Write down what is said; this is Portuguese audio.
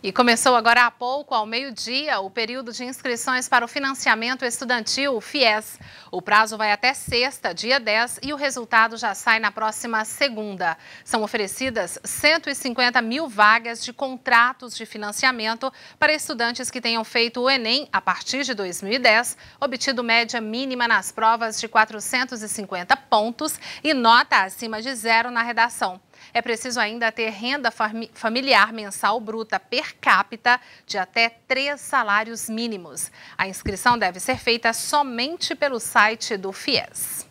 E começou agora há pouco, ao meio-dia, o período de inscrições para o financiamento estudantil, o FIES. O prazo vai até sexta, dia 10, e o resultado já sai na próxima segunda. São oferecidas 150 mil vagas de contratos de financiamento para estudantes que tenham feito o Enem a partir de 2010, obtido média mínima nas provas de 450 pontos e nota acima de zero na redação é preciso ainda ter renda familiar mensal bruta per capita de até três salários mínimos. A inscrição deve ser feita somente pelo site do FIES.